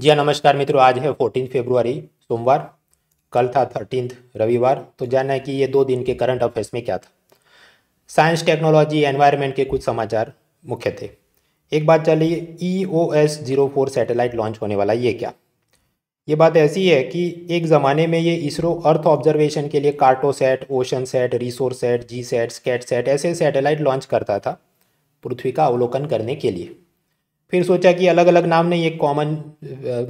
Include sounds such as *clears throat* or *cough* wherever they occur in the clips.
जी हाँ नमस्कार मित्रों आज है फोर्टीन फेब्रुआरी सोमवार कल था थर्टीन रविवार तो जानना है कि ये दो दिन के करंट अफेयर्स में क्या था साइंस टेक्नोलॉजी एनवायरनमेंट के कुछ समाचार मुख्य थे एक बात चलिए E O S zero four satellite launch होने वाला ये क्या ये बात ऐसी है कि एक ज़माने में ये इसरो अर्थ ऑब्जर्वेशन के लिए Cartosat Oceansat Resourcesat GSAT Scatsat ऐसे सैटेलाइट लॉन्च करता था पृथ्वी का अवलोकन करने के लिए फिर सोचा कि अलग अलग नाम नहीं एक कॉमन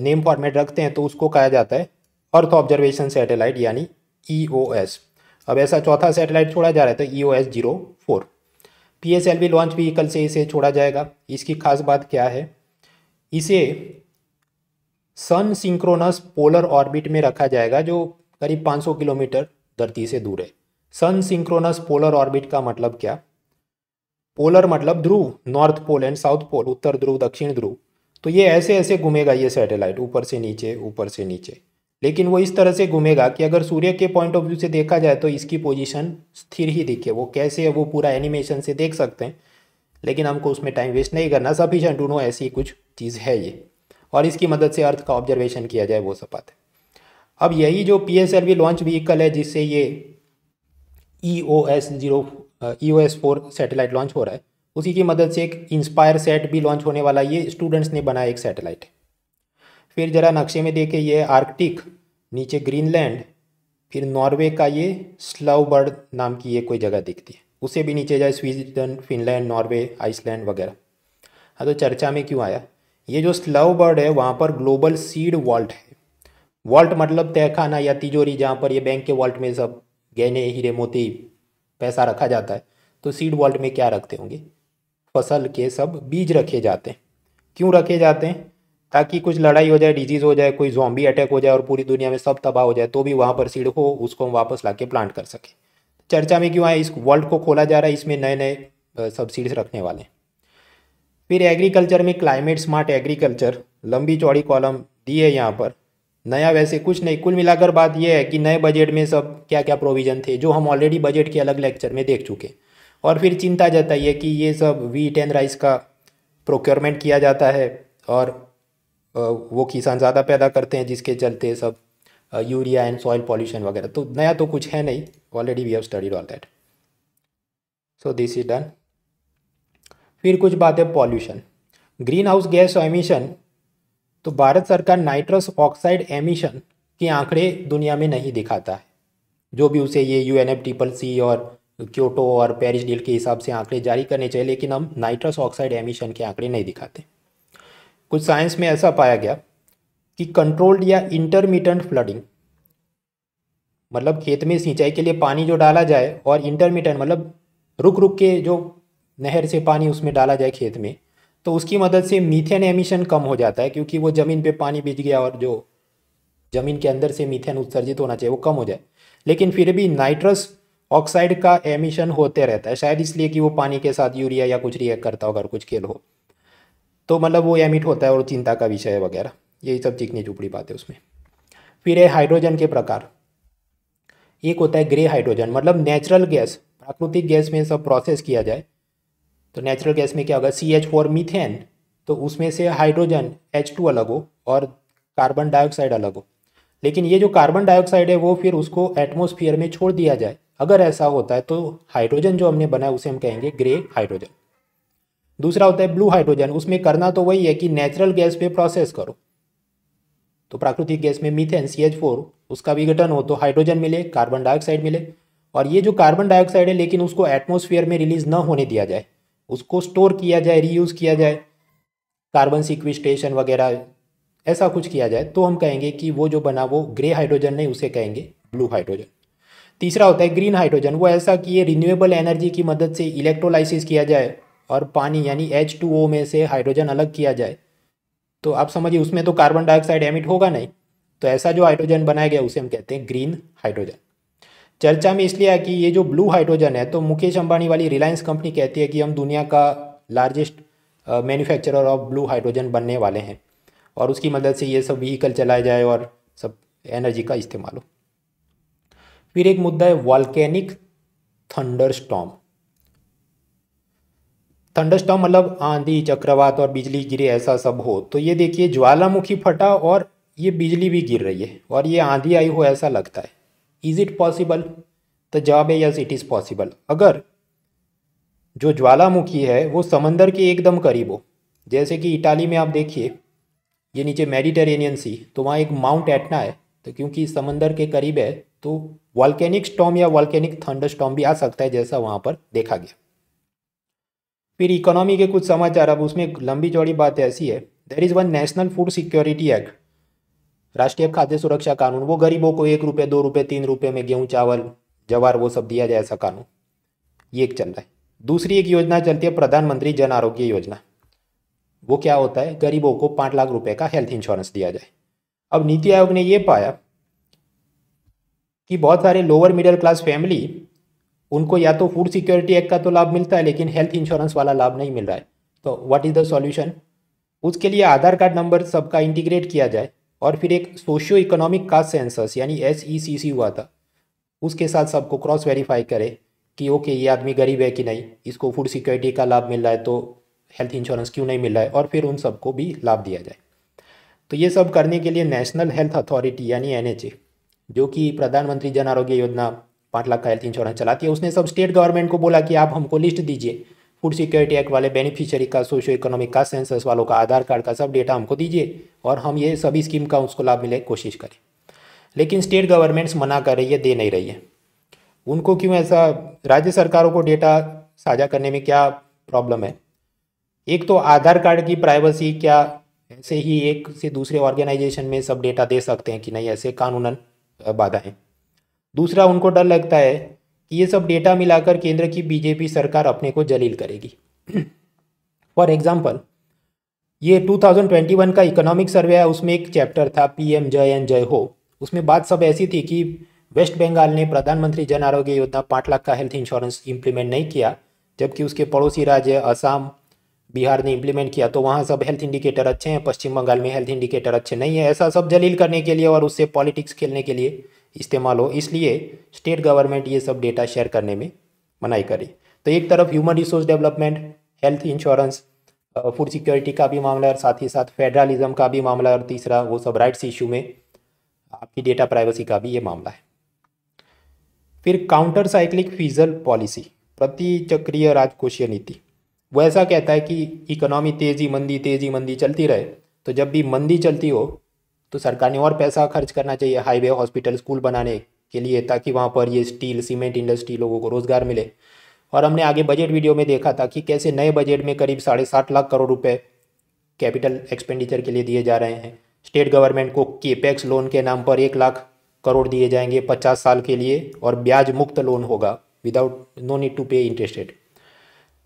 नेम फॉर्मेट रखते हैं तो उसको कहा जाता है अर्थ ऑब्जर्वेशन सैटेलाइट यानी ई e अब ऐसा चौथा सैटेलाइट छोड़ा जा रहा है तो E O S zero four P S L V launch vehicle से इसे छोड़ा जाएगा इसकी खास बात क्या है इसे सन सिंक्रोनस पोलर ऑर्बिट में रखा जाएगा जो करीब 500 किलोमीटर धरती से दूर है सन सिंक्रोनस पोलर ऑर्बिट का मतलब क्या पोलर मतलब ध्रुव north pole and south pole उत्तर ध्रुव दक्षिण ध्रुव तो ये ऐसे ऐसे घूमेगा ये सैटेलाइट ऊपर से नीचे ऊपर से नीचे लेकिन वो इस तरह से घूमेगा कि अगर सूर्य के पॉइंट ऑफ व्यू से देखा जाए तो इसकी पोजीशन स्थिर ही दिखे वो कैसे है वो पूरा एनिमेशन से देख सकते हैं लेकिन हमको उसमें टाइम वेस्ट नहीं करना सफिशेंट टू नो ऐसी कुछ चीज़ है ये और इसकी मदद से अर्थ का ऑब्जर्वेशन किया जाए वो सब बात है अब यही जो P S L V launch vehicle है जिससे ये E O S zero E O S four satellite launch हो रहा है उसी की मदद से एक इंस्पायर सेट भी लॉन्च होने वाला ये स्टूडेंट्स ने बनाया एक सेटेलाइट फिर ज़रा नक्शे में देखें ये आर्कटिक नीचे ग्रीनलैंड फिर नॉर्वे का ये बर्ड नाम की ये कोई जगह दिखती है उससे भी नीचे जाए स्विट्जरलैंड फिनलैंड नॉर्वे आइसलैंड वगैरह हाँ तो चर्चा में क्यों आया ये जो बर्ड है वहाँ पर ग्लोबल सीड वॉल्ट है वॉल्ट मतलब तहखाना या तिजोरी जहाँ पर ये बैंक के वॉल्ट में सब गहने हीरे मोती पैसा रखा जाता है तो सीड वर्ल्ड में क्या रखते होंगे फसल के सब बीज रखे जाते हैं क्यों रखे जाते हैं ताकि कुछ लड़ाई हो जाए डिजीज़ हो जाए कोई जॉम्बी अटैक हो जाए और पूरी दुनिया में सब तबाह हो जाए तो भी वहाँ पर सीड हो उसको हम वापस ला के प्लांट कर सकें चर्चा में क्यों आए इस वर्ल्ड को खोला जा रहा है इसमें नए नए सब्सिडीज रखने वाले हैं फिर एग्रीकल्चर में क्लाइमेट स्मार्ट एग्रीकल्चर लंबी चौड़ी कॉलम दी है यहाँ पर नया वैसे कुछ नहीं कुल मिलाकर बात यह है कि नए बजट में सब क्या क्या प्रोविज़न थे जो हम ऑलरेडी बजट के अलग लेक्चर में देख चुके और फिर चिंता जाता है कि ये सब वी टेन राइस का प्रोक्योरमेंट किया जाता है और वो किसान ज़्यादा पैदा करते हैं जिसके चलते सब यूरिया एंड सॉइल पॉल्यूशन वगैरह तो नया तो कुछ है नहीं already we have studied all that so this is done फिर कुछ बात है pollution greenhouse gas emission तो भारत सरकार नाइट्रस ऑक्साइड एमिशन के आंकड़े दुनिया में नहीं दिखाता है जो भी उसे ये U N F triple C और क्योटो और पेरिस डील के हिसाब से आंकड़े जारी करने चाहिए लेकिन हम नाइट्रस ऑक्साइड एमिशन के आंकड़े नहीं दिखाते कुछ साइंस में ऐसा पाया गया कि कंट्रोल्ड या इंटरमीडियंट फ्लडिंग मतलब खेत में सिंचाई के लिए पानी जो डाला जाए और इंटरमीडियंट मतलब रुक रुक के जो नहर से पानी उसमें डाला जाए खेत में तो उसकी मदद से मीथेन एमिशन कम हो जाता है क्योंकि वो ज़मीन पे पानी बीज गया और जो ज़मीन के अंदर से मीथेन उत्सर्जित होना चाहिए वो कम हो जाए लेकिन फिर भी नाइट्रस ऑक्साइड का एमिशन होते रहता है शायद इसलिए कि वो पानी के साथ यूरिया या कुछ रिएक्ट करता हो अगर कुछ खेल हो तो मतलब वो एमिट होता है और चिंता का विषय वगैरह यही सब चिकनी चुपड़ी बात उसमें फिर है हाइड्रोजन के प्रकार एक होता है ग्रे हाइड्रोजन मतलब नेचुरल गैस प्राकृतिक गैस में सब प्रोसेस किया जाए तो नेचुरल गैस में क्या होगा सी एच फोर मीथेन तो उसमें से हाइड्रोजन एच टू अलग हो और कार्बन डाइऑक्साइड अलग हो लेकिन ये जो कार्बन डाइऑक्साइड है वो फिर उसको एटमोसफियर में छोड़ दिया जाए अगर ऐसा होता है तो हाइड्रोजन जो हमने बनाया उसे हम कहेंगे ग्रे हाइड्रोजन दूसरा होता है ब्लू हाइड्रोजन उसमें करना तो वही है कि नेचुरल गैस पे प्रोसेस करो तो प्राकृतिक गैस में मीथेन सी एच फोर उसका विघटन हो तो हाइड्रोजन मिले कार्बन डाइऑक्साइड मिले और ये जो कार्बन डाइऑक्साइड है लेकिन उसको एटमोसफियर में रिलीज न होने दिया जाए उसको स्टोर किया जाए रीयूज़ किया जाए कार्बन सिक्विस्टेशन वगैरह ऐसा कुछ किया जाए तो हम कहेंगे कि वो जो बना वो ग्रे हाइड्रोजन नहीं उसे कहेंगे ब्लू हाइड्रोजन तीसरा होता है ग्रीन हाइड्रोजन वो ऐसा कि ये रिन्यूएबल एनर्जी की मदद से इलेक्ट्रोलाइसिस किया जाए और पानी यानी एच टू ओ में से हाइड्रोजन अलग किया जाए तो आप समझिए उसमें तो कार्बन डाइऑक्साइड एमिट होगा नहीं तो ऐसा जो हाइड्रोजन बनाया गया उसे हम कहते हैं ग्रीन हाइड्रोजन चर्चा में इसलिए आया कि ये जो ब्लू हाइड्रोजन है तो मुकेश अंबानी वाली रिलायंस कंपनी कहती है कि हम दुनिया का largest manufacturer of blue hydrogen बनने वाले हैं और उसकी मदद से ये सब व्हीकल चलाए जाए और सब एनर्जी का इस्तेमाल हो फिर एक मुद्दा है volcanic thunderstorm thunderstorm मतलब आंधी चक्रवात और बिजली गिरे ऐसा सब हो तो ये देखिए ज्वालामुखी फटा और ये बिजली भी गिर रही है और ये आंधी आई हो ऐसा लगता है इज़ इट पॉसिबल तो जवाब है यस इट इज़ पॉसिबल अगर जो ज्वालामुखी है वो समंदर के एकदम करीब हो जैसे कि इटाली में आप देखिए ये नीचे मेडिटेरेनियन सी तो वहाँ एक माउंट एटना है तो क्योंकि समंदर के करीब है तो वॉल्केनिक स्टॉम या वॉल्केनिक थंडर स्टॉम भी आ सकता है जैसा वहाँ पर देखा गया फिर इकोनॉमी के कुछ समाचार अब उसमें लंबी चौड़ी बात ऐसी है there is one national food security act राष्ट्रीय खाद्य सुरक्षा कानून वो गरीबों को एक रुपये दो रुपये तीन रुपये में गेहूँ चावल जवार वो सब दिया जाए ऐसा कानून ये एक चल रहा है दूसरी एक योजना चलती है प्रधानमंत्री जन आरोग्य योजना वो क्या होता है गरीबों को पाँच लाख रुपये का हेल्थ इंश्योरेंस दिया जाए अब नीति आयोग ने ये पाया कि बहुत सारे लोअर मिडिल क्लास फैमिली उनको या तो फूड सिक्योरिटी एक्ट का तो लाभ मिलता है लेकिन हेल्थ इंश्योरेंस वाला लाभ नहीं मिल रहा है तो व्हाट इज़ द सॉल्यूशन उसके लिए आधार कार्ड नंबर सबका इंटीग्रेट किया जाए और फिर एक सोशियो इकोनॉमिक कास्ट सेंसस यानी एस ई सी सी हुआ था उसके साथ सबको क्रॉस वेरीफाई करे कि ओके ये आदमी गरीब है कि नहीं इसको फूड सिक्योरिटी का लाभ मिल रहा है तो हेल्थ इंश्योरेंस क्यों नहीं मिल रहा है और फिर उन सबको भी लाभ दिया जाए तो ये सब करने के लिए नेशनल हेल्थ अथॉरिटी यानी एन जो कि प्रधानमंत्री जन आरोग्य योजना पाँच लाख का हेल्थ इंश्योरेंस चलाती है उसने सब स्टेट गवर्नमेंट को बोला कि आप हमको लिस्ट दीजिए फूड सिक्योरिटी एक्ट वाले बेनिफिशियरी का सोशो इकोनॉमिक का सेंसस वालों का आधार कार्ड का सब डेटा हमको दीजिए और हम ये सभी स्कीम का उसको लाभ मिले कोशिश करें लेकिन स्टेट गवर्नमेंट्स मना कर रही है दे नहीं रही है उनको क्यों ऐसा राज्य सरकारों को डेटा साझा करने में क्या प्रॉब्लम है एक तो आधार कार्ड की प्राइवेसी क्या ऐसे ही एक से दूसरे ऑर्गेनाइजेशन में सब डेटा दे सकते हैं कि नहीं ऐसे कानूनन बाधा दूसरा उनको डर लगता है ये सब डेटा मिलाकर केंद्र की बीजेपी सरकार अपने को जलील करेगी फॉर *clears throat* एग्जाम्पल ये 2021 का इकोनॉमिक सर्वे है उसमें एक चैप्टर था पीएम जय एंड जय हो उसमें बात सब ऐसी थी कि वेस्ट बंगाल ने प्रधानमंत्री जन आरोग्य योजना पाँच लाख का हेल्थ इंश्योरेंस इम्प्लीमेंट नहीं किया जबकि उसके पड़ोसी राज्य असम बिहार ने इम्प्लीमेंट किया तो वहाँ सब हेल्थ इंडिकेटर अच्छे हैं पश्चिम बंगाल में हेल्थ इंडिकेटर अच्छे नहीं है ऐसा सब जलील करने के लिए और उससे पॉलिटिक्स खेलने के लिए इस्तेमाल हो इसलिए स्टेट गवर्नमेंट ये सब डेटा शेयर करने में मनाई करे तो एक तरफ human resource development health insurance food security का भी मामला और साथ ही साथ फेडरलिज्म का भी मामला और तीसरा वो सब राइट्स इशू में आपकी डेटा प्राइवेसी का भी ये मामला है फिर काउंटर साइक्लिक फीजल पॉलिसी प्रति चक्रीय राजकोषीय नीति वो ऐसा कहता है कि इकोनॉमी तेजी मंदी तेजी मंदी चलती रहे तो जब भी मंदी चलती हो तो सरकार ने और पैसा खर्च करना चाहिए हाईवे हॉस्पिटल स्कूल बनाने के लिए ताकि वहाँ पर ये स्टील सीमेंट इंडस्ट्री लोगों को रोज़गार मिले और हमने आगे बजट वीडियो में देखा था कि कैसे नए बजट में करीब साढ़े सात लाख करोड़ रुपए कैपिटल एक्सपेंडिचर के लिए दिए जा रहे हैं स्टेट गवर्नमेंट को केपेक्स लोन के नाम पर एक लाख करोड़ दिए जाएंगे पचास साल के लिए और ब्याज मुक्त लोन होगा without no need to pay interest rate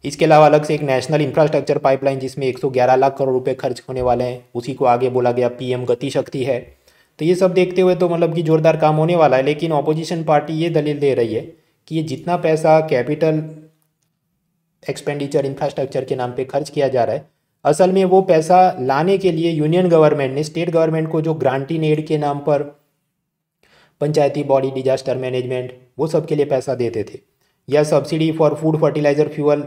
इसके अलावा अलग से एक नेशनल इंफ्रास्ट्रक्चर पाइपलाइन जिसमें 111 लाख करोड़ रुपए खर्च होने वाले हैं उसी को आगे बोला गया पीएम गति शक्ति है तो ये सब देखते हुए तो मतलब कि जोरदार काम होने वाला है लेकिन ऑपोजिशन पार्टी ये दलील दे रही है कि ये जितना पैसा कैपिटल एक्सपेंडिचर इंफ्रास्ट्रक्चर के नाम पर खर्च किया जा रहा है असल में वो पैसा लाने के लिए यूनियन गवर्नमेंट ने स्टेट गवर्नमेंट को जो ग्रांटी एड के नाम पर पंचायती बॉडी डिजास्टर मैनेजमेंट वो सब के लिए पैसा देते थे या subsidy for food fertiliser fuel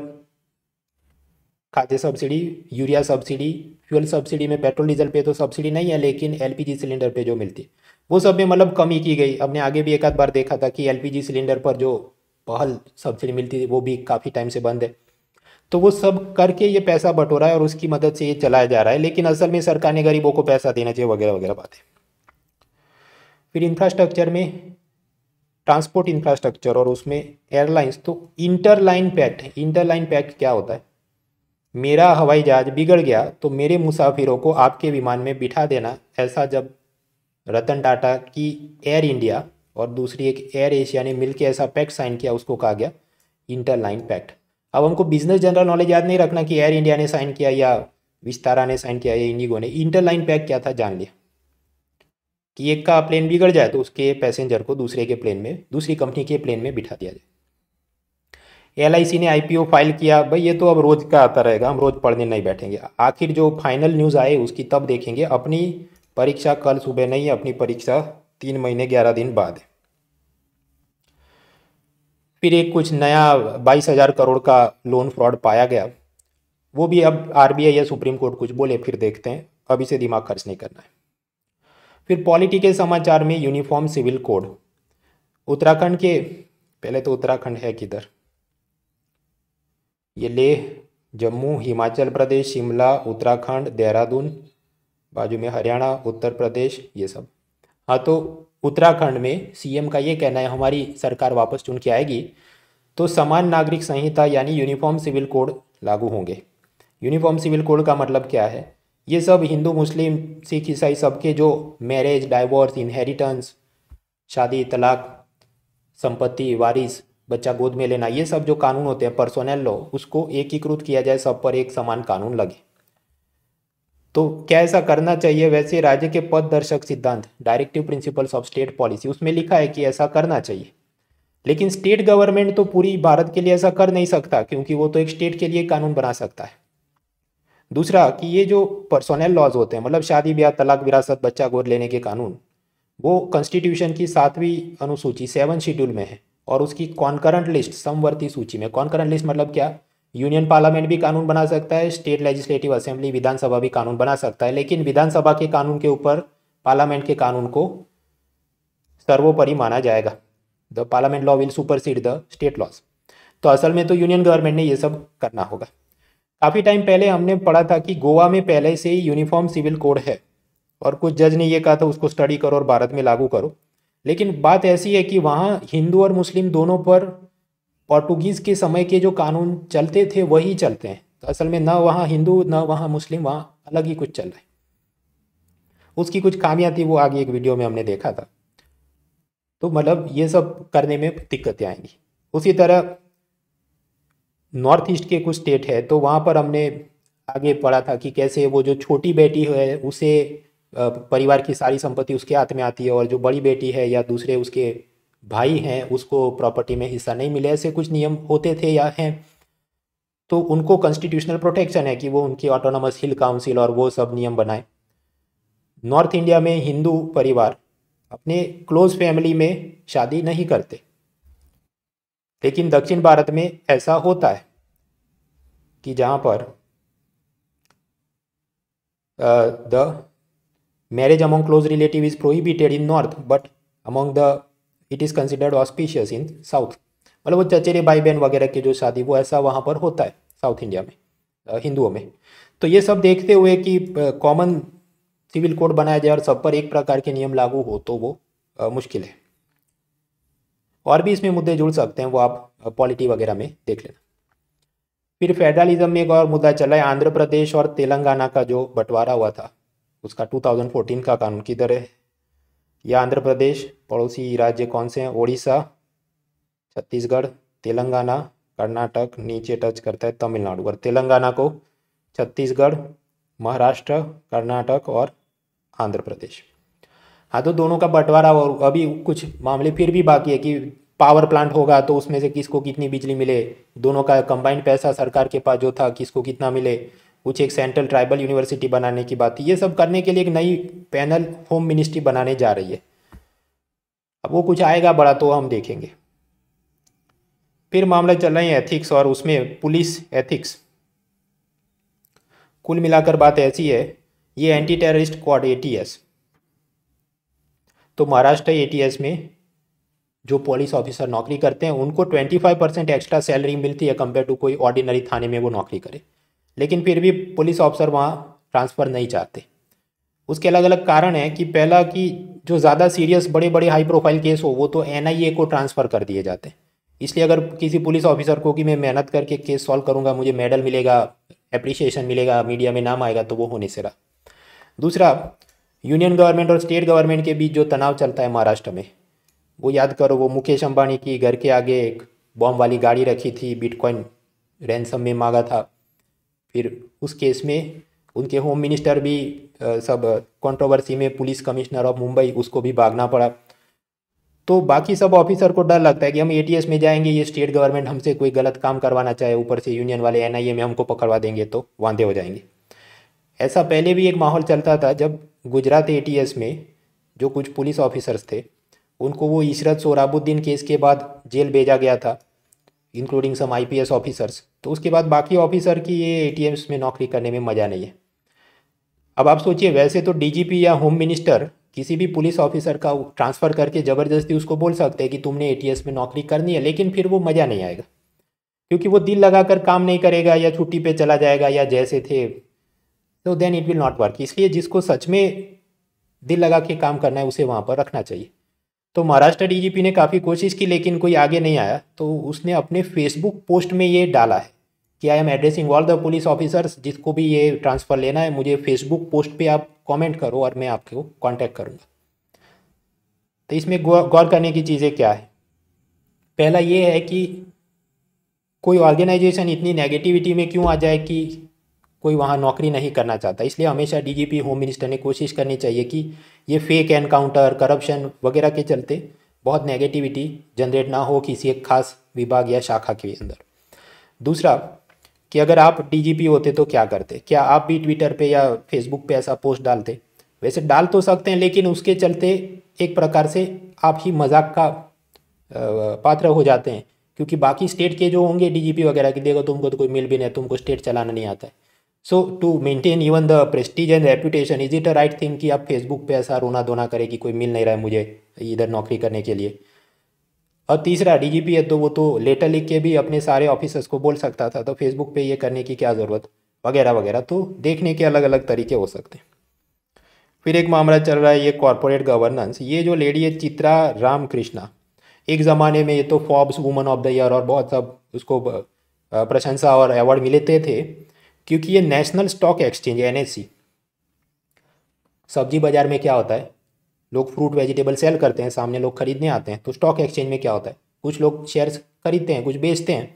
खाद्य subsidy urea subsidy fuel subsidy में पेट्रोल डीजल पे तो सब्सिडी नहीं है लेकिन एलपीजी सिलेंडर पे जो मिलती वो सब में मतलब कमी की गई अपने आगे भी एक आध बार देखा था कि एलपीजी सिलेंडर पर जो पहल सब्सिडी मिलती थी वो भी काफ़ी टाइम से बंद है तो वो सब करके ये पैसा बटोरा है और उसकी मदद से ये चलाया जा रहा है लेकिन असल में सरकार ने गरीबों को पैसा देना चाहिए वगैरह वगैरह बातें फिर इंफ्रास्ट्रक्चर में ट्रांसपोर्ट इंफ्रास्ट्रक्चर और उसमें एयरलाइंस तो इंटरलाइन पैक्ट इंटरलाइन पैक्ट क्या होता है मेरा हवाई जहाज बिगड़ गया तो मेरे मुसाफिरों को आपके विमान में बिठा देना ऐसा जब रतन टाटा की एयर इंडिया और दूसरी एक एयर एशिया ने मिलकर ऐसा पैक्ट साइन किया उसको कहा गया इंटरलाइन पैक्ट अब हमको बिजनेस जनरल नॉलेज याद नहीं रखना कि एयर इंडिया ने साइन किया या विस्तारा ने साइन किया या इंडिगो ने इंटरलाइन पैक्ट क्या था जान लिया कि एक का प्लेन बिगड़ जाए तो उसके पैसेंजर को दूसरे के प्लेन में दूसरी कंपनी के प्लेन में बिठा दिया जाए एल ने आई फाइल किया भाई ये तो अब रोज़ का आता रहेगा हम रोज़ पढ़ने नहीं बैठेंगे आखिर जो फाइनल न्यूज़ आए उसकी तब देखेंगे अपनी परीक्षा कल सुबह नहीं है अपनी परीक्षा तीन महीने ग्यारह दिन बाद फिर एक कुछ नया बाईस हज़ार करोड़ का लोन फ्रॉड पाया गया वो भी अब आरबीआई या सुप्रीम कोर्ट कुछ बोले फिर देखते हैं अभी से दिमाग खर्च नहीं करना है फिर पॉलिटी के समाचार में यूनिफॉर्म सिविल कोड उत्तराखंड के पहले तो उत्तराखंड है किधर ये लेह जम्मू हिमाचल प्रदेश शिमला उत्तराखंड देहरादून बाजू में हरियाणा उत्तर प्रदेश ये सब हाँ तो उत्तराखंड में सीएम का ये कहना है हमारी सरकार वापस चुन के आएगी तो समान नागरिक संहिता यानी यूनिफॉर्म सिविल कोड लागू होंगे यूनिफॉर्म सिविल कोड का मतलब क्या है ये सब हिंदू मुस्लिम सिख ईसाई सबके जो मैरिज डाइवोर्स इनहेरिटेंस शादी तलाक संपत्ति वारिस बच्चा गोद में लेना ये सब जो कानून होते हैं पर्सोनल लॉ उसको एकीकृत किया जाए सब पर एक समान कानून लगे तो क्या ऐसा करना चाहिए वैसे राज्य के पद दर्शक सिद्धांत directive principles of state policy उसमें लिखा है कि ऐसा करना चाहिए लेकिन स्टेट गवर्नमेंट तो पूरी भारत के लिए ऐसा कर नहीं सकता क्योंकि वो तो एक स्टेट के लिए कानून बना सकता है दूसरा कि ये जो पर्सोनल लॉज होते हैं मतलब शादी ब्याह तलाक विरासत बच्चा गोद लेने के कानून वो कॉन्स्टिट्यूशन की सातवीं अनुसूची सेवन शेड्यूल में है और उसकी कॉन्करेंट लिस्ट समवर्ती सूची में कॉन्करेंट लिस्ट मतलब क्या यूनियन पार्लियामेंट भी कानून बना सकता है स्टेट लेजिस्लेटिव असेंबली विधानसभा भी कानून बना सकता है लेकिन विधानसभा के कानून के ऊपर पार्लियामेंट के कानून को सर्वोपरि माना जाएगा the parliament law will supersede the state laws तो असल में तो यूनियन गवर्नमेंट ने यह सब करना होगा काफ़ी टाइम पहले हमने पढ़ा था कि गोवा में पहले से ही यूनिफॉर्म सिविल कोड है और कुछ जज ने यह कहा था उसको स्टडी करो और भारत में लागू करो लेकिन बात ऐसी है कि वहाँ हिंदू और मुस्लिम दोनों पर पोर्टुगीज़ के समय के जो कानून चलते थे वही चलते हैं तो असल में ना वहाँ हिंदू ना वहाँ मुस्लिम वहाँ अलग ही कुछ चल रहा है उसकी कुछ खामियाँ थी वो आगे एक वीडियो में हमने देखा था तो मतलब ये सब करने में दिक्कतें आएंगी उसी तरह नॉर्थ ईस्ट के कुछ स्टेट है तो वहाँ पर हमने आगे पढ़ा था कि कैसे वो जो छोटी बेटी है उसे परिवार की सारी संपत्ति उसके हाथ में आती है और जो बड़ी बेटी है या दूसरे उसके भाई हैं उसको प्रॉपर्टी में हिस्सा नहीं मिले ऐसे कुछ नियम होते थे या हैं तो उनको कॉन्स्टिट्यूशनल प्रोटेक्शन है कि वो उनकी ऑटोनोमस हिल काउंसिल और वो सब नियम बनाए नॉर्थ इंडिया में हिंदू परिवार अपने क्लोज फैमिली में शादी नहीं करते लेकिन दक्षिण भारत में ऐसा होता है कि जहाँ पर the Marriage among close relative is prohibited in north, but among the it is considered auspicious in south मतलब वो चचेरे भाई बहन वगैरह की जो शादी वो ऐसा वहाँ पर होता है साउथ इंडिया में हिंदुओं में तो ये सब देखते हुए कि कॉमन सिविल कोड बनाया जाए और सब पर एक प्रकार के नियम लागू हो तो वो आ, मुश्किल है और भी इसमें मुद्दे जुड़ सकते हैं वो आप पॉलिटी वगैरह में देख लेना फिर फेडरलिज्म में एक और मुद्दा चला है आंध्र प्रदेश और तेलंगाना का जो बंटवारा हुआ था उसका 2014 का कानून किधर है या आंध्र प्रदेश पड़ोसी राज्य कौन से हैं ओडिशा छत्तीसगढ़ तेलंगाना कर्नाटक नीचे टच करता है तमिलनाडु और तेलंगाना को छत्तीसगढ़ महाराष्ट्र कर्नाटक और आंध्र प्रदेश हाँ तो दोनों का बंटवारा और अभी कुछ मामले फिर भी बाकी है कि पावर प्लांट होगा तो उसमें से किसको कितनी बिजली मिले दोनों का कंबाइंड पैसा सरकार के पास जो था किसको कितना मिले कुछ एक सेंट्रल ट्राइबल यूनिवर्सिटी बनाने की बात थी ये सब करने के लिए एक नई पैनल होम मिनिस्ट्री बनाने जा रही है अब वो कुछ आएगा बड़ा तो हम देखेंगे फिर मामला चल रहे हैं एथिक्स और उसमें पुलिस एथिक्स कुल मिलाकर बात ऐसी है ये एंटी टेररिस्ट क्वाड एटीएस तो महाराष्ट्र एटीएस में जो पुलिस ऑफिसर नौकरी करते हैं उनको 25 परसेंट एक्स्ट्रा सैलरी मिलती है कंपेयर टू कोई ऑर्डिनरी थाने में वो नौकरी करे लेकिन फिर भी पुलिस ऑफिसर वहाँ ट्रांसफ़र नहीं चाहते उसके अलग अलग कारण हैं कि पहला कि जो ज़्यादा सीरियस बड़े बड़े हाई प्रोफाइल केस हो वो तो एन को ट्रांसफ़र कर दिए जाते हैं इसलिए अगर किसी पुलिस ऑफिसर को कि मैं मेहनत करके केस सॉल्व करूँगा मुझे मेडल मिलेगा अप्रिसिएशन मिलेगा मीडिया में नाम आएगा तो वो होने से रहा दूसरा यूनियन गवर्नमेंट और स्टेट गवर्नमेंट के बीच जो तनाव चलता है महाराष्ट्र में वो याद करो वो मुकेश अंबानी की घर के आगे एक बॉम्ब वाली गाड़ी रखी थी बिटकॉइन रैनसम में मांगा था फिर उस केस में उनके होम मिनिस्टर भी सब कंट्रोवर्सी में पुलिस कमिश्नर ऑफ मुंबई उसको भी भागना पड़ा तो बाकी सब ऑफिसर को डर लगता है कि हम एटीएस में जाएंगे ये स्टेट गवर्नमेंट हमसे कोई गलत काम करवाना चाहे ऊपर से यूनियन वाले एनआईए में हमको पकड़वा देंगे तो वांधे हो जाएंगे ऐसा पहले भी एक माहौल चलता था जब गुजरात ए में जो कुछ पुलिस ऑफिसर्स थे उनको वो इशरत सोराबुद्दीन केस के बाद जेल भेजा गया था इंक्लूडिंग सम आईपीएस ऑफिसर्स तो उसके बाद बाकी ऑफिसर की ये एटीएम्स में नौकरी करने में मज़ा नहीं है अब आप सोचिए वैसे तो डीजीपी या होम मिनिस्टर किसी भी पुलिस ऑफिसर का ट्रांसफ़र करके ज़बरदस्ती उसको बोल सकते हैं कि तुमने एटीएस में नौकरी करनी है लेकिन फिर वो मज़ा नहीं आएगा क्योंकि वो दिल लगाकर काम नहीं करेगा या छुट्टी पे चला जाएगा या जैसे थे तो then it will not work इसलिए जिसको सच में दिल लगा के काम करना है उसे वहाँ पर रखना चाहिए तो महाराष्ट्र डीजीपी ने काफ़ी कोशिश की लेकिन कोई आगे नहीं आया तो उसने अपने फेसबुक पोस्ट में ये डाला है कि I am addressing all the police officers जिसको भी ये ट्रांसफ़र लेना है मुझे फेसबुक पोस्ट पे आप कमेंट करो और मैं आपको कांटेक्ट करूँगा तो इसमें गौर करने की चीज़ें क्या है पहला ये है कि कोई ऑर्गेनाइजेशन इतनी नेगेटिविटी में क्यों आ जाए कि कोई वहाँ नौकरी नहीं करना चाहता इसलिए हमेशा डीजीपी होम मिनिस्टर ने कोशिश करनी चाहिए कि ये फेक एनकाउंटर करप्शन वगैरह के चलते बहुत नेगेटिविटी जनरेट ना हो किसी एक खास विभाग या शाखा के अंदर दूसरा कि अगर आप डीजीपी होते तो क्या करते क्या आप भी ट्विटर पे या फेसबुक पे ऐसा पोस्ट डालते वैसे डाल तो सकते हैं लेकिन उसके चलते एक प्रकार से आप ही मजाक का पात्र हो जाते हैं क्योंकि बाकी स्टेट के जो होंगे डीजीपी वगैरह के देखो तुमको तो कोई मिल भी नहीं तुमको स्टेट चलाना नहीं आता है so to maintain even the prestige and reputation is it a right thing कि आप फेसबुक पे ऐसा रोना धोना करें कि कोई मिल नहीं रहा है मुझे इधर नौकरी करने के लिए और तीसरा डीजीपी है तो वो तो लेटर लिख के भी अपने सारे ऑफिसर्स को बोल सकता था तो फेसबुक पे ये करने की क्या ज़रूरत वगैरह वगैरह तो देखने के अलग अलग तरीके हो सकते हैं फिर एक मामला चल रहा है ये कॉरपोरेट गवर्नेंस ये जो लेडी है चित्रा राम कृष्णा एक ज़माने में ये तो Forbes woman of the year और बहुत सब उसको प्रशंसा और अवार्ड मिलते थे क्योंकि ये नेशनल स्टॉक एक्सचेंज है एन सब्जी बाज़ार में क्या होता है लोग फ्रूट वेजिटेबल सेल करते हैं सामने लोग खरीदने आते हैं तो स्टॉक एक्सचेंज में क्या होता है कुछ लोग शेयर्स खरीदते हैं कुछ बेचते हैं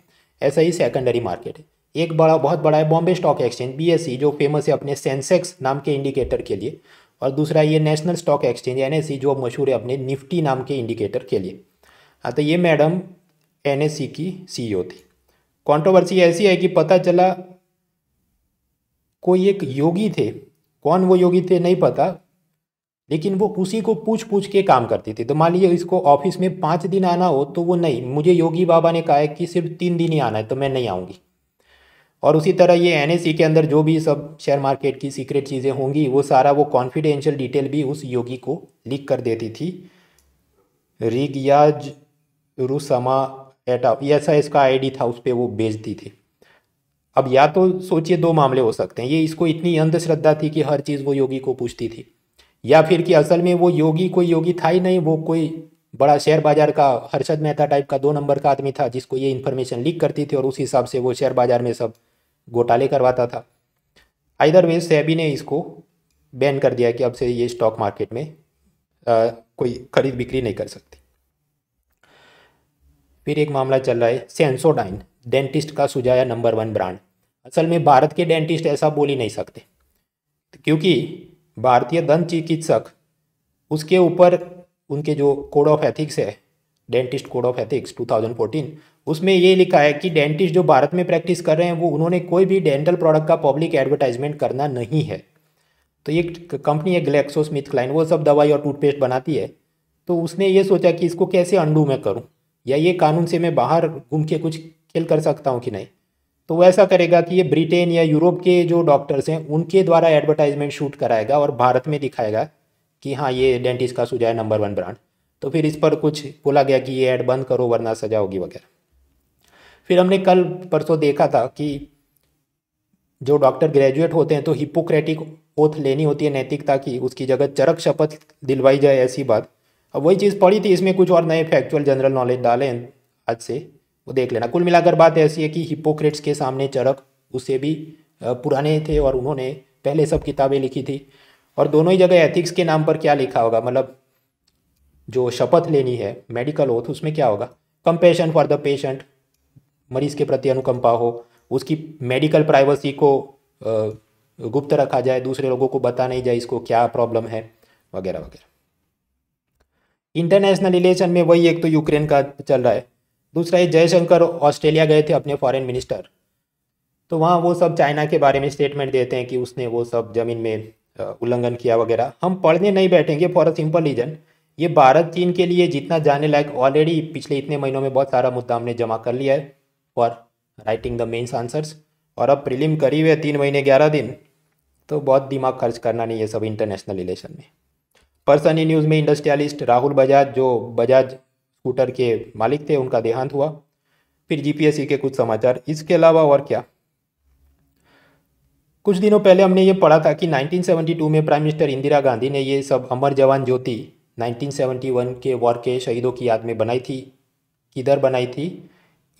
ऐसा ही सेकेंडरी मार्केट है एक बड़ा बहुत बड़ा है बॉम्बे स्टॉक एक्सचेंज बी जो फेमस है अपने सेंसेक्स नाम के इंडिकेटर के लिए और दूसरा ये नेशनल स्टॉक एक्सचेंज एन जो मशहूर है अपने निफ्टी नाम के इंडिकेटर के लिए हाँ तो ये मैडम एन की सी e थी कॉन्ट्रोवर्सी ऐसी है कि पता चला कोई एक योगी थे कौन वो योगी थे नहीं पता लेकिन वो उसी को पूछ पूछ के काम करते थे तो मान लीजिए इसको ऑफिस में पाँच दिन आना हो तो वो नहीं मुझे योगी बाबा ने कहा है कि सिर्फ तीन दिन ही आना है तो मैं नहीं आऊँगी और उसी तरह ये एन के अंदर जो भी सब शेयर मार्केट की सीक्रेट चीज़ें होंगी वो सारा वो कॉन्फिडेंशियल डिटेल भी उस योगी को लिक कर देती थी रिगयाज रुसमा एटा ऐसा इसका आईडी था उस पर वो बेचती थी अब या तो सोचिए दो मामले हो सकते हैं ये इसको इतनी अंधश्रद्धा थी कि हर चीज़ वो योगी को पूछती थी या फिर कि असल में वो योगी कोई योगी था ही नहीं वो कोई बड़ा शेयर बाजार का हर्षद मेहता टाइप का दो नंबर का आदमी था जिसको ये इन्फॉर्मेशन लीक करती थी और उस हिसाब से वो शेयर बाजार में सब घोटाले करवाता था आइदरवेज वे सेबी ने इसको बैन कर दिया कि अब से ये स्टॉक मार्केट में आ, कोई खरीद बिक्री नहीं कर सकती फिर एक मामला चल रहा है सेंसोडाइन डेंटिस्ट का सुझाया नंबर वन ब्रांड असल में भारत के डेंटिस्ट ऐसा बोल ही नहीं सकते क्योंकि भारतीय दंत चिकित्सक उसके ऊपर उनके जो कोड ऑफ एथिक्स है डेंटिस्ट कोड ऑफ एथिक्स 2014 उसमें ये लिखा है कि डेंटिस्ट जो भारत में प्रैक्टिस कर रहे हैं वो उन्होंने कोई भी डेंटल प्रोडक्ट का पब्लिक एडवर्टाइजमेंट करना नहीं है तो एक कंपनी है ग्लैक्सो स्मिथ क्लाइन वो सब दवाई और टूथपेस्ट बनाती है तो उसने ये सोचा कि इसको कैसे अंडू मैं करूँ या ये कानून से मैं बाहर घूम के कुछ खेल कर सकता हूँ कि नहीं तो वो ऐसा करेगा कि ये ब्रिटेन या यूरोप के जो डॉक्टर्स हैं उनके द्वारा एडवर्टाइजमेंट शूट कराएगा और भारत में दिखाएगा कि हाँ ये डेंटिस्ट का सुझाए नंबर वन ब्रांड तो फिर इस पर कुछ बोला गया कि ये ऐड बंद करो वरना सजा होगी वगैरह फिर हमने कल परसों देखा था कि जो डॉक्टर ग्रेजुएट होते हैं तो हिपोक्रेटिक ओथ लेनी होती है नैतिकता की उसकी जगह चरक शपथ दिलवाई जाए ऐसी बात अब वही चीज़ पढ़ी थी इसमें कुछ और नए फैक्चुअल जनरल नॉलेज डालें आज से वो देख लेना कुल मिलाकर बात ऐसी है कि हिपोक्रेट्स के सामने चरक उससे भी पुराने थे और उन्होंने पहले सब किताबें लिखी थी और दोनों ही जगह एथिक्स के नाम पर क्या लिखा होगा मतलब जो शपथ लेनी है मेडिकल ओथ उसमें क्या होगा कंपेशन फॉर द पेशेंट मरीज़ के प्रति अनुकंपा हो उसकी मेडिकल प्राइवेसी को गुप्त रखा जाए दूसरे लोगों को बता नहीं जाए इसको क्या प्रॉब्लम है वगैरह वगैरह इंटरनेशनल रिलेशन में वही एक तो यूक्रेन का चल रहा है दूसरा ये जयशंकर ऑस्ट्रेलिया गए थे अपने फॉरेन मिनिस्टर तो वहाँ वो सब चाइना के बारे में स्टेटमेंट देते हैं कि उसने वो सब ज़मीन में उल्लंघन किया वगैरह हम पढ़ने नहीं बैठेंगे फॉर अ सिंपल रीज़न ये भारत चीन के लिए जितना जाने लायक ऑलरेडी पिछले इतने महीनों में बहुत सारा मुद्दा हमने जमा कर लिया है for writing the mains answers और अब प्रिलिम करीब है तीन महीने ग्यारह दिन तो बहुत दिमाग खर्च करना नहीं है सब इंटरनेशनल रिलेशन में परसनी न्यूज़ में इंडस्ट्रियलिस्ट राहुल बजाज जो बजाज स्कूटर के मालिक थे उनका देहांत हुआ फिर जीपीएससी के कुछ समाचार इसके अलावा और क्या कुछ दिनों पहले हमने ये पढ़ा था कि 1972 में प्राइम मिनिस्टर इंदिरा गांधी ने ये सब अमर जवान ज्योति 1971 के वॉर के शहीदों की याद में बनाई थी किधर बनाई थी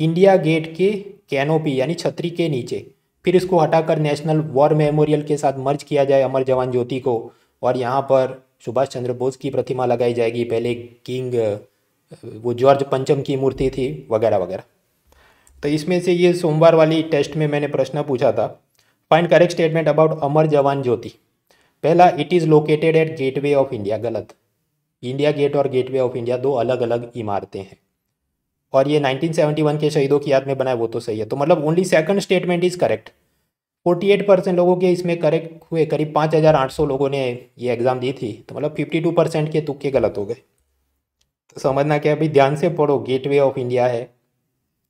इंडिया गेट के कैनोपी यानी छतरी के नीचे फिर इसको हटाकर नेशनल वॉर मेमोरियल के साथ मर्ज किया जाए अमर जवान ज्योति को और यहाँ पर सुभाष चंद्र बोस की प्रतिमा लगाई जाएगी पहले किंग वो जॉर्ज पंचम की मूर्ति थी वगैरह वगैरह तो इसमें से ये सोमवार वाली टेस्ट में मैंने प्रश्न पूछा था find correct statement about Amar Jawan Jyoti पहला it is located at gateway of India गलत इंडिया गेट और गेटवे ऑफ इंडिया दो अलग अलग इमारतें हैं और ये 1971 के शहीदों की याद में बनाए वो तो सही है तो मतलब only second statement is correct forty eight percent लोगों के इसमें करेक्ट हुए करीब पाँच हज़ार आठ सौ लोगों ने ये एग्ज़ाम दी थी तो मतलब फिफ्टी टू परसेंट के तुक्के गलत हो गए तो समझना क्या अभी ध्यान से पढ़ो गेटवे ऑफ इंडिया है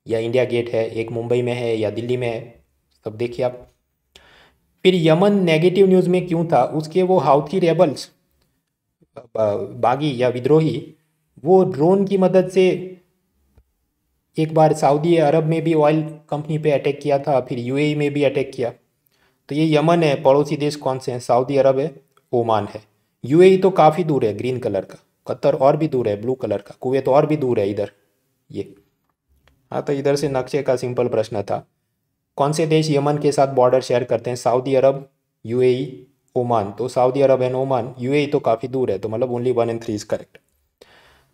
या इंडिया गेट है एक मुंबई में है या दिल्ली में है सब देखिए आप फिर यमन नेगेटिव न्यूज़ में क्यों था उसके वो हाउथी रेबल्स बागी या विद्रोही वो ड्रोन की मदद से एक बार सऊदी अरब में भी ऑयल कंपनी पे अटैक किया था फिर यूएई e में भी अटैक किया तो ये यमन है पड़ोसी देश कौन से हैं सऊदी अरब है ओमान है यूएई तो काफ़ी दूर है ग्रीन कलर का कतर और भी दूर है ब्लू कलर का कुवैत तो और भी दूर है इधर ये हाँ तो इधर से नक्शे का सिंपल प्रश्न था कौन से देश यमन के साथ बॉर्डर शेयर करते हैं सऊदी अरब यूएई ओमान तो सऊदी अरब एंड ओमान यूएई तो काफ़ी दूर है तो मतलब only one and three is correct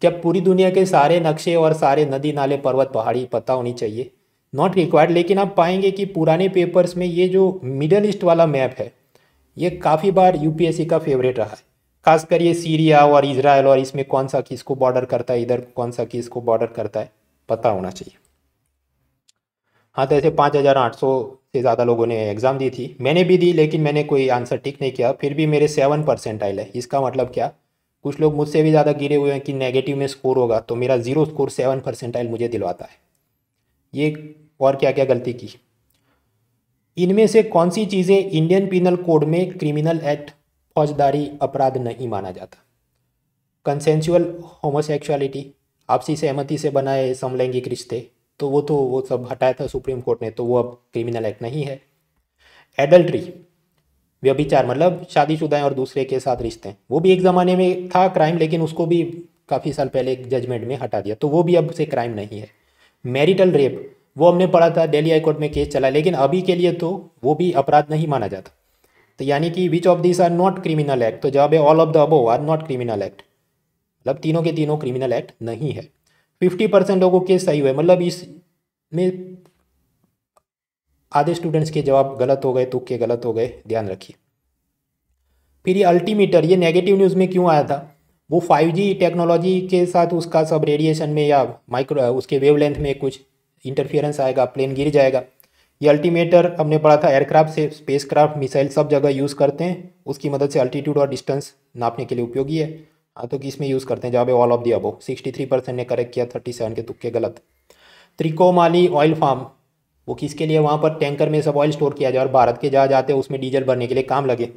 क्या पूरी दुनिया के सारे नक्शे और सारे नदी नाले पर्वत पहाड़ी पता होनी चाहिए नॉट रिक्वायर्ड लेकिन आप पाएंगे कि पुराने पेपर्स में ये जो मिडल ईस्ट वाला मैप है ये काफ़ी बार यूपीएससी का फेवरेट रहा है खासकर ये सीरिया और इसराइल और इसमें कौन सा किसको बॉर्डर करता है इधर कौन सा किसको बॉर्डर करता है पता होना चाहिए हाँ तो ऐसे पाँच हज़ार आठ सौ से ज़्यादा लोगों ने एग्ज़ाम दी थी मैंने भी दी लेकिन मैंने कोई आंसर ठीक नहीं किया फिर भी मेरे सेवन परसेंट आइल है इसका मतलब क्या कुछ लोग मुझसे भी ज़्यादा गिरे हुए हैं कि नेगेटिव में स्कोर होगा तो मेरा ज़ीरो स्कोर सेवन परसेंटाइल मुझे दिलवाता है ये और क्या क्या गलती की इनमें से कौन सी चीज़ें इंडियन पिनल कोड में क्रिमिनल एक्ट फौजदारी अपराध नहीं माना जाता कंसेंशुअल होमोसेक्सुअलिटी आपसी सहमति से बनाए समलैंगिक रिश्ते तो वो तो वो सब हटाया था सुप्रीम कोर्ट ने तो वो अब क्रिमिनल एक्ट नहीं है एडल्ट्री व्यभिचार मतलब शादीशुदा और दूसरे के साथ रिश्ते हैं वो भी एक ज़माने में था क्राइम लेकिन उसको भी काफ़ी साल पहले एक जजमेंट में हटा दिया तो वो भी अब से क्राइम नहीं है मैरिटल रेप वो हमने पढ़ा था दिल्ली हाईकोर्ट में केस चला लेकिन अभी के लिए तो वो भी अपराध नहीं माना जाता तो यानी कि which of this are not criminal act तो जवाब है all of the above are not criminal act मतलब तीनों के तीनों क्रिमिनल एक्ट नहीं है फिफ्टी परसेंट लोगों के सही हुए मतलब इस में आधे स्टूडेंट्स के जवाब गलत हो गए तुक के गलत हो गए ध्यान रखिए फिर ये अल्टीमीटर ये नेगेटिव न्यूज़ में क्यों आया था वो 5G टेक्नोलॉजी के साथ उसका सब रेडिएशन में या माइक्रो उसके वेवलेंथ में कुछ इंटरफियरेंस आएगा प्लेन गिर जाएगा ये अल्टीमेटर हमने पढ़ा था एयरक्राफ्ट से स्पेसक्राफ्ट मिसाइल सब जगह यूज़ करते हैं उसकी मदद से अल्टीट्यूड और डिस्टेंस नापने के लिए उपयोगी है हाँ तो किस में यूज़ करते हैं जवाब है all of the above sixty three percent ने करेक्ट किया थर्टी सेवन के तुक्के गलत त्रिकोमाली ऑयल फार्म वो किसके लिए वहाँ पर टैंकर में सब ऑयल स्टोर किया जाए और भारत के जहाँ जाते हैं उसमें डीजल भरने के लिए काम लगे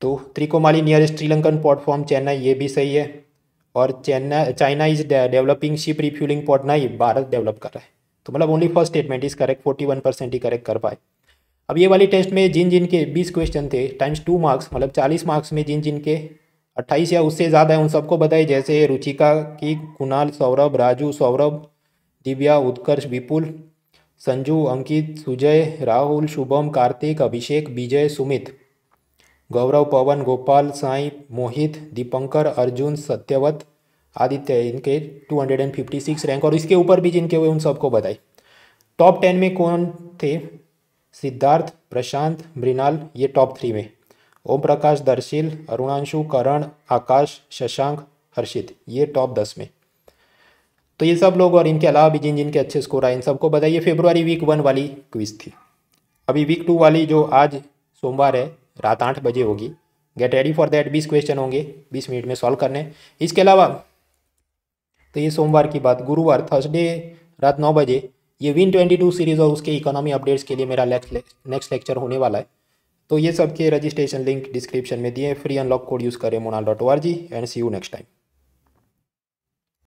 तो त्रिकोमाली नियरेस्ट श्रीलंकन प्लेटफॉर्म चेन्नई ये भी सही है और China China is developing ship refuelling port नहीं भारत डेवलप कर रहा है तो मतलब only first statement is correct forty one percent ही करेक्ट कर पाए अब ये वाली टेस्ट में जिन जिन के बीस क्वेश्चन थे टाइम्स टू मार्क्स मतलब चालीस मार्क्स में जिन जिन के अट्ठाईस या उससे ज़्यादा है उन सबको बताए जैसे रुचिका की कुणाल सौरभ राजू सौरभ दिव्या उत्कर्ष विपुल संजू अंकित सुजय राहुल शुभम कार्तिक अभिषेक विजय सुमित गौरव पवन गोपाल साई मोहित दीपंकर अर्जुन सत्यवत आदित्य इनके 256 रैंक और इसके ऊपर भी जिनके हुए उन सबको बताई टॉप टेन में कौन थे सिद्धार्थ प्रशांत मृणाल ये टॉप थ्री में ओम प्रकाश दर्शील अरुणांशु करण आकाश शशांक हर्षित ये टॉप दस में तो ये सब लोग और इनके अलावा भी जिन जिनके अच्छे स्कोर आए इन सबको बताइए फेब्रुआरी वीक वन वाली क्विज थी अभी वीक टू वाली जो आज सोमवार है रात आठ बजे होगी गेट रेडी फॉर दैट बीस क्वेश्चन होंगे बीस मिनट में सॉल्व करने इसके अलावा तो ये सोमवार की बात गुरुवार थर्सडे रात नौ बजे ये विन ट्वेंटी टू सीरीज़ और उसके इकोनॉमी अपडेट्स के लिए मेरा नेक्स्ट लेक्चर होने वाला है तो ये सबके रजिस्ट्रेशन लिंक डिस्क्रिप्शन में दिए फ्री अनलॉक कोड यूज़ करें Monal dot O R G and see you next time